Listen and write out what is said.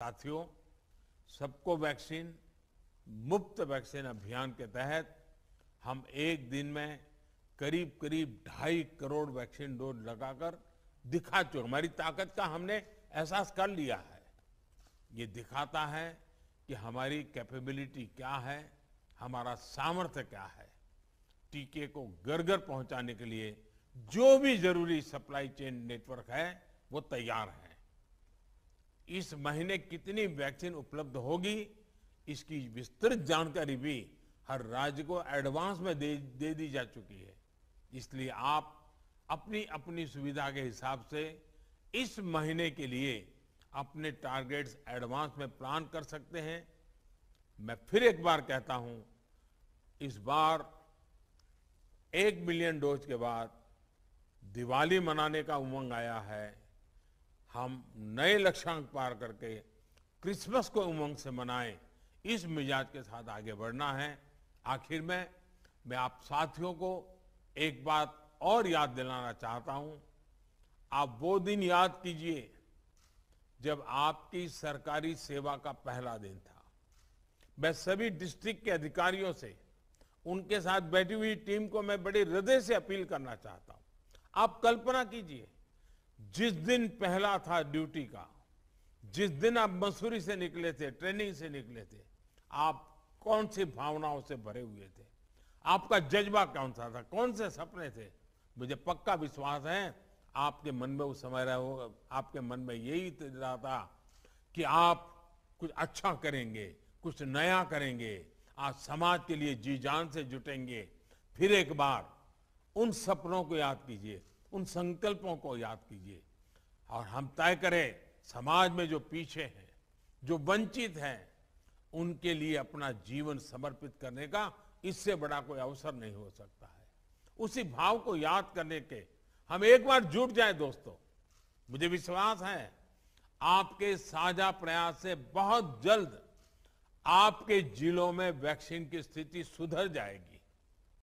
साथियों सबको वैक्सीन मुफ्त वैक्सीन अभियान के तहत हम एक दिन में करीब करीब ढाई करोड़ वैक्सीन डोज लगाकर दिखा चुके हमारी ताकत का हमने एहसास कर लिया है ये दिखाता है कि हमारी कैपेबिलिटी क्या है हमारा सामर्थ्य क्या है टीके को घर घर पहुंचाने के लिए जो भी जरूरी सप्लाई चेन नेटवर्क है वो तैयार है इस महीने कितनी वैक्सीन उपलब्ध होगी इसकी विस्तृत जानकारी भी हर राज्य को एडवांस में दे, दे दी जा चुकी है इसलिए आप अपनी अपनी सुविधा के हिसाब से इस महीने के लिए अपने टारगेट्स एडवांस में प्लान कर सकते हैं मैं फिर एक बार कहता हूं इस बार एक मिलियन डोज के बाद दिवाली मनाने का उमंग आया है हम नए लक्ष्यांक पार करके क्रिसमस को उमंग से मनाएं इस मिजाज के साथ आगे बढ़ना है आखिर में मैं आप साथियों को एक बात और याद दिलाना चाहता हूं आप वो दिन याद कीजिए जब आपकी सरकारी सेवा का पहला दिन था मैं सभी डिस्ट्रिक्ट के अधिकारियों से उनके साथ बैठी हुई टीम को मैं बड़े हृदय से अपील करना चाहता हूं आप कल्पना कीजिए जिस दिन पहला था ड्यूटी का जिस दिन आप मसूरी से निकले थे ट्रेनिंग से निकले थे आप कौन सी भावनाओं से भरे हुए थे आपका जज्बा कौन सा था कौन से सपने थे मुझे पक्का विश्वास है आपके मन में उस समय रहा होगा आपके मन में यही तो रहा था कि आप कुछ अच्छा करेंगे कुछ नया करेंगे आज समाज के लिए जी जान से जुटेंगे फिर एक बार उन सपनों को याद कीजिए उन संकल्पों को याद कीजिए और हम तय करें समाज में जो पीछे हैं जो वंचित हैं उनके लिए अपना जीवन समर्पित करने का इससे बड़ा कोई अवसर नहीं हो सकता है उसी भाव को याद करने के हम एक बार जुट जाए दोस्तों मुझे विश्वास है आपके साझा प्रयास से बहुत जल्द आपके जिलों में वैक्सीन की स्थिति सुधर जाएगी